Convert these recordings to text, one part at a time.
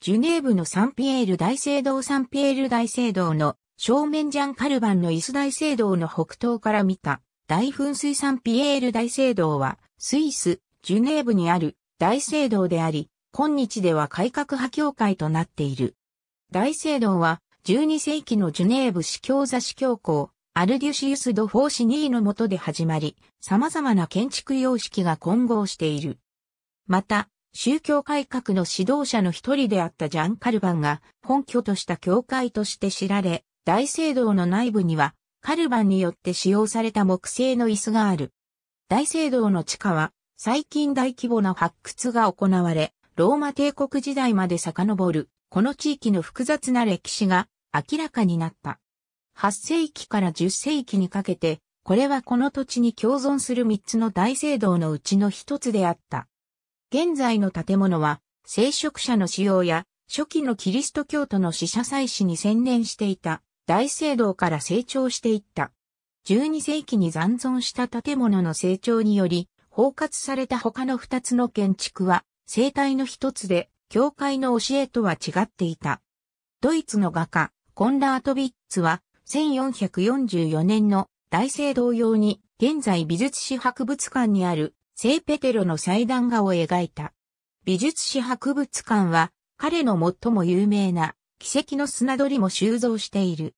ジュネーブのサンピエール大聖堂サンピエール大聖堂の正面ジャンカルバンのイス大聖堂の北東から見た大噴水サンピエール大聖堂はスイス、ジュネーブにある大聖堂であり、今日では改革派教会となっている。大聖堂は12世紀のジュネーブ司教座司教皇アルデュシウス・ド・フォーシニーの下で始まり、様々な建築様式が混合している。また、宗教改革の指導者の一人であったジャン・カルバンが本拠とした教会として知られ、大聖堂の内部にはカルバンによって使用された木製の椅子がある。大聖堂の地下は最近大規模な発掘が行われ、ローマ帝国時代まで遡る、この地域の複雑な歴史が明らかになった。8世紀から10世紀にかけて、これはこの土地に共存する3つの大聖堂のうちの1つであった。現在の建物は、聖職者の使用や、初期のキリスト教徒の死者祭祀に専念していた大聖堂から成長していった。12世紀に残存した建物の成長により、包括された他の2つの建築は、生態の一つで、教会の教えとは違っていた。ドイツの画家、コンラート・ビッツは、1444年の大聖堂用に、現在美術史博物館にある聖ペテロの祭壇画を描いた。美術史博物館は、彼の最も有名な、奇跡の砂取りも収蔵している。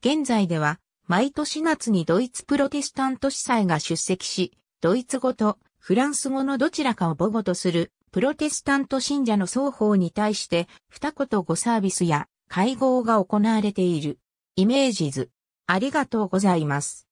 現在では、毎年夏にドイツプロテスタント司祭が出席し、ドイツ語とフランス語のどちらかを母語とするプロテスタント信者の双方に対して二言ごサービスや会合が行われている。イメージ図。ありがとうございます。